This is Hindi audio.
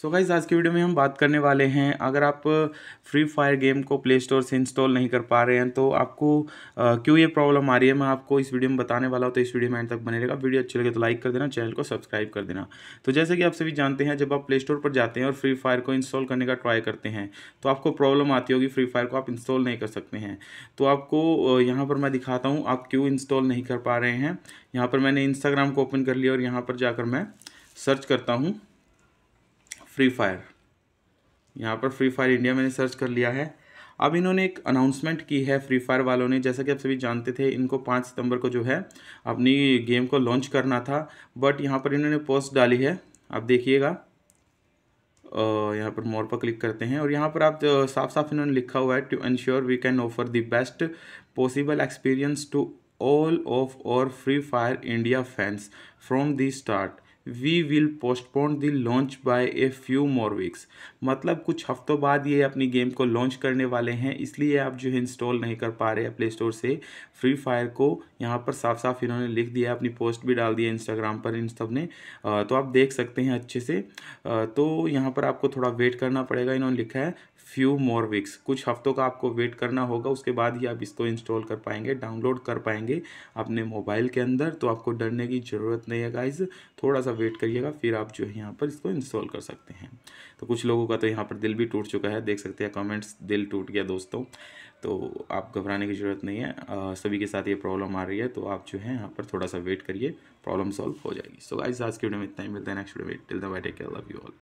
सो so गाइज आज की वीडियो में हम बात करने वाले हैं अगर आप फ्री फायर गेम को प्ले स्टोर से इंस्टॉल नहीं कर पा रहे हैं तो आपको आ, क्यों ये प्रॉब्लम आ रही है मैं आपको इस वीडियो में बताने वाला हूँ तो इस वीडियो में एंड तक बने रहेगा वीडियो अच्छी लगे तो लाइक कर देना चैनल को सब्सक्राइब कर देना तो जैसे कि आप सभी जानते हैं जब आप प्ले स्टोर पर जाते हैं और फ्री फायर को इंस्टॉल करने का ट्राई करते हैं तो आपको प्रॉब्लम आती होगी फ्री फायर को आप इंस्टॉल नहीं कर सकते हैं तो आपको यहाँ पर मैं दिखाता हूँ आप क्यों इंस्टॉल नहीं कर पा रहे हैं यहाँ पर मैंने इंस्टाग्राम को ओपन कर लिया और यहाँ पर जाकर मैं सर्च करता हूँ फ्री फायर यहाँ पर फ्री फायर इंडिया मैंने सर्च कर लिया है अब इन्होंने एक अनाउंसमेंट की है फ्री फायर वालों ने जैसा कि आप सभी जानते थे इनको पाँच सितंबर को जो है अपनी गेम को लॉन्च करना था बट यहाँ पर इन्होंने पोस्ट डाली है आप देखिएगा यहाँ पर मोर पर क्लिक करते हैं और यहाँ पर आप साफ साफ इन्होंने लिखा हुआ है to ensure we can offer the best possible experience to all of our Free Fire India fans from the start we will postpone the launch by a few more weeks मतलब कुछ हफ्तों बाद ये अपनी गेम को लॉन्च करने वाले हैं इसलिए आप जो है इंस्टॉल नहीं कर पा रहे हैं प्ले स्टोर से फ्री फायर को यहाँ पर साफ साफ इन्होंने लिख दिया अपनी पोस्ट भी डाल दिया इंस्टाग्राम पर इन सब ने तो आप देख सकते हैं अच्छे से तो यहाँ पर आपको थोड़ा वेट करना पड़ेगा इन्होंने लिखा है फ्यू मोर वीक्स कुछ हफ्तों का आपको वेट करना होगा उसके बाद ही आप इसको इंस्टॉल कर पाएंगे डाउनलोड कर पाएंगे अपने मोबाइल के अंदर तो आपको डरने की ज़रूरत नहीं है गाइज थोड़ा सा वेट करिएगा फिर आप जो है यहाँ पर इसको इंस्टॉल कर सकते हैं तो कुछ लोगों का तो यहाँ पर दिल भी टूट चुका है देख सकते हैं कमेंट्स दिल टूट गया दोस्तों तो आप घबराने की ज़रूरत नहीं है आ, सभी के साथ ये प्रॉब्लम आ रही है तो आप जो है यहाँ पर थोड़ा सा वेट करिए प्रॉब्लम सॉल्व हो जाएगी सो आइज आज आज की वीडियो में इतना ही मिलता है नेक्स्ट वीडियो में till the bye take love you all